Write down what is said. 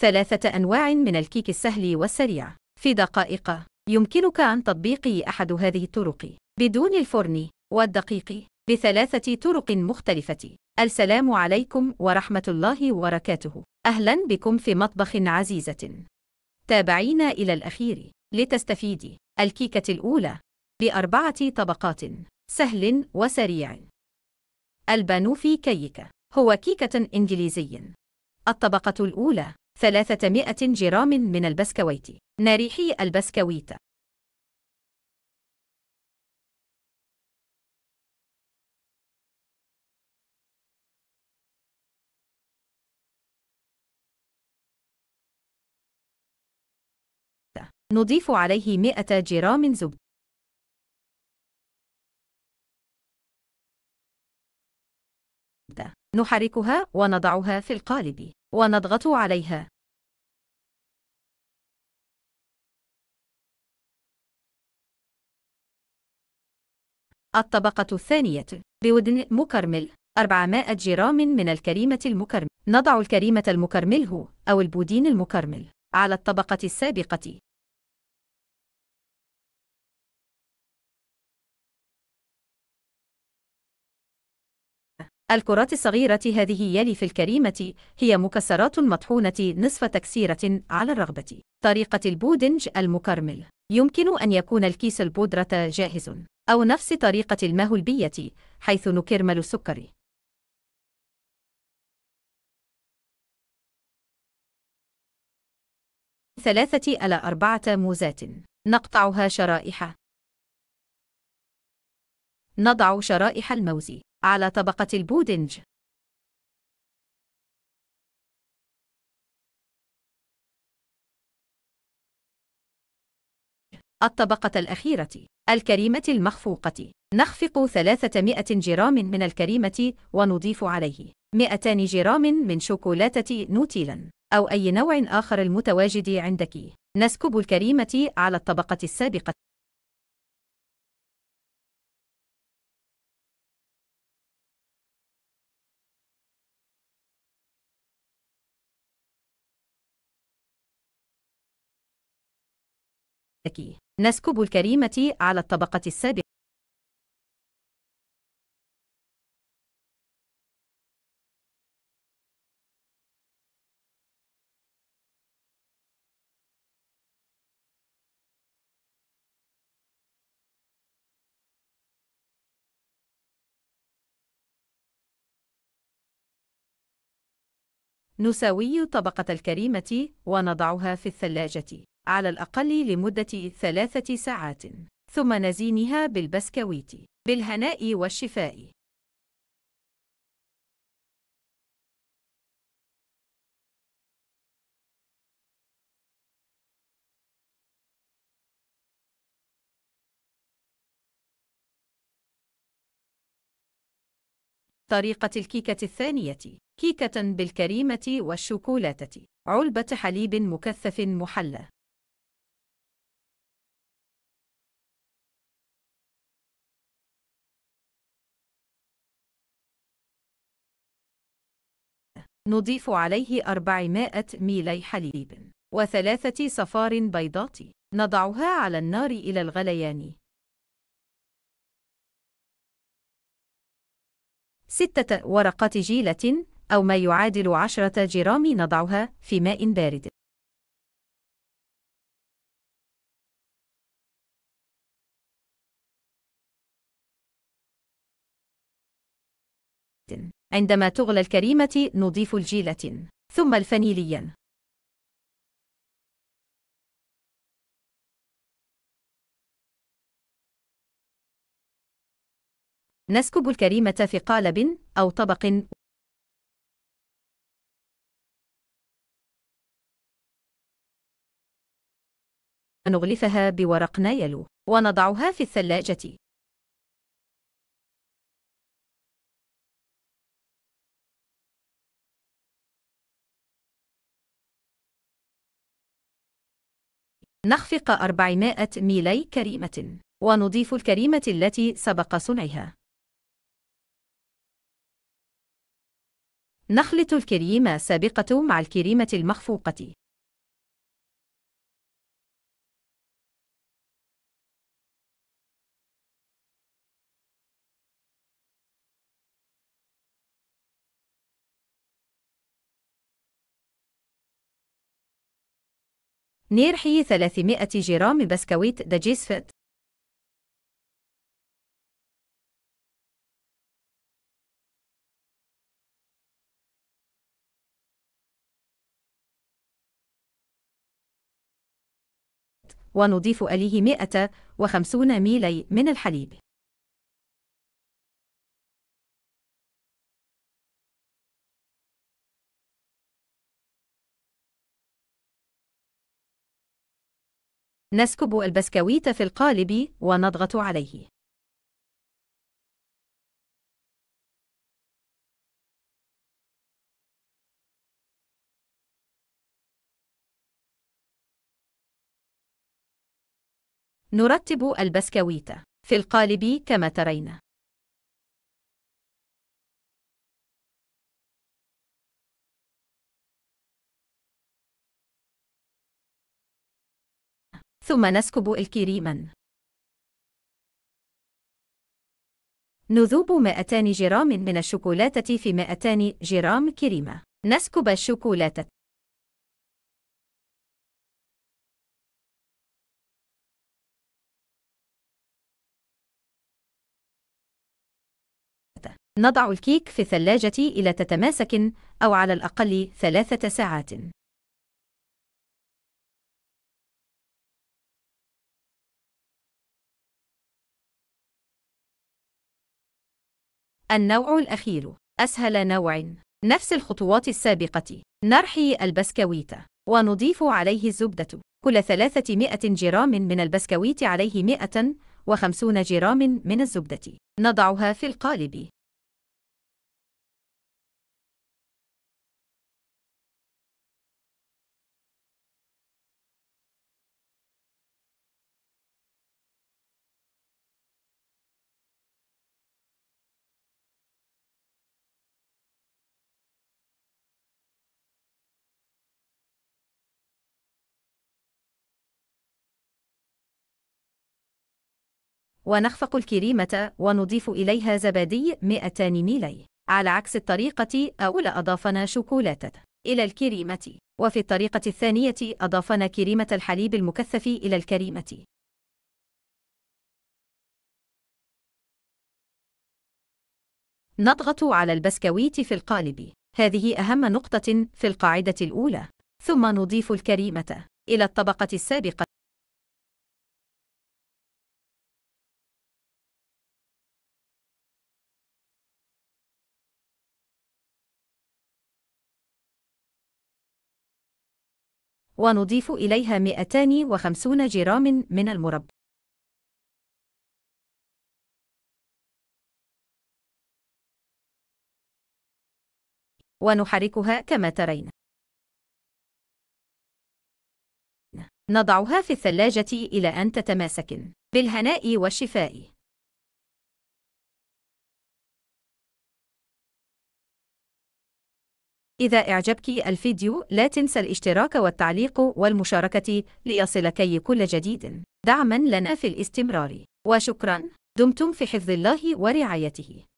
ثلاثة أنواع من الكيك السهل والسريع في دقائق يمكنك أن تطبيق أحد هذه الطرق بدون الفرن والدقيق بثلاثة طرق مختلفة السلام عليكم ورحمة الله وبركاته أهلا بكم في مطبخ عزيزة تابعينا إلى الأخير لتستفيدي الكيكة الأولى بأربعة طبقات سهل وسريع البانوفي كيك هو كيكة إنجليزي الطبقة الأولى 300 جرام من البسكويت ناريحي البسكويت نضيف عليه 100 جرام زبد نحركها ونضعها في القالب ونضغط عليها الطبقة الثانية بودن مكرمل 400 جرام من الكريمة المكرمل نضع الكريمة المكرمله أو البودين المكرمل على الطبقة السابقة الكرات الصغيرة هذه يلي في الكريمة هي مكسرات مطحونة نصف تكسيرة على الرغبة. طريقة البودنج المكرمل يمكن أن يكون الكيس البودرة جاهز أو نفس طريقة المهلبية حيث نكرمل السكر. ثلاثة إلى أربعة موزات نقطعها شرائح نضع شرائح الموز على طبقة البودنج الطبقة الأخيرة الكريمة المخفوقة نخفق 300 جرام من الكريمة ونضيف عليه 200 جرام من شوكولاتة نوتيلا أو أي نوع آخر المتواجد عندك نسكب الكريمة على الطبقة السابقة الذكي نسكب الكريمة على الطبقة السابقة نساوي طبقة الكريمة ونضعها في الثلاجة. على الأقل لمدة ثلاثة ساعات ثم نزينها بالبسكويت بالهناء والشفاء طريقة الكيكة الثانية كيكة بالكريمة والشوكولاتة علبة حليب مكثف محلى نضيف عليه 400 ميلي حليب وثلاثة صفار بيضات نضعها على النار إلى الغليان 6 ورقات جيلة أو ما يعادل 10 جرام نضعها في ماء بارد عندما تغلى الكريمة نضيف الجيلة ثم الفانيليا نسكب الكريمة في قالب أو طبق ونغلفها بورق نايلو ونضعها في الثلاجة نخفق 400 ميلي كريمة ونضيف الكريمة التي سبق صنعها نخلط الكريمة السابقة مع الكريمة المخفوقة نيرحي 300 جرام بسكويت دجيس فت ونضيف إليه 150 ميلي من الحليب نسكب البسكويت في القالب ونضغط عليه. نرتب البسكويت في القالب كما ترين. ثم نسكب الكريما. نذوب 200 جرام من الشوكولاتة في 200 جرام كريمة. نسكب الشوكولاتة. نضع الكيك في الثلاجة إلى تتماسك أو على الأقل ثلاثة ساعات. النوع الأخير أسهل نوع نفس الخطوات السابقة نرحي البسكويت ونضيف عليه الزبدة كل 300 جرام من البسكويت عليه 150 جرام من الزبدة نضعها في القالب ونخفق الكريمة ونضيف إليها زبادي 200 ميلي على عكس الطريقة أولى أضافنا شوكولاتة إلى الكريمة وفي الطريقة الثانية أضافنا كريمة الحليب المكثف إلى الكريمة نضغط على البسكويت في القالب هذه أهم نقطة في القاعدة الأولى ثم نضيف الكريمة إلى الطبقة السابقة ونضيف إليها 250 جرام من المربى. ونحركها كما ترين. نضعها في الثلاجة إلى أن تتماسك. بالهناء والشفاء إذا إعجبك الفيديو لا تنسى الاشتراك والتعليق والمشاركة ليصلك كل جديد دعما لنا في الاستمرار وشكرا دمتم في حفظ الله ورعايته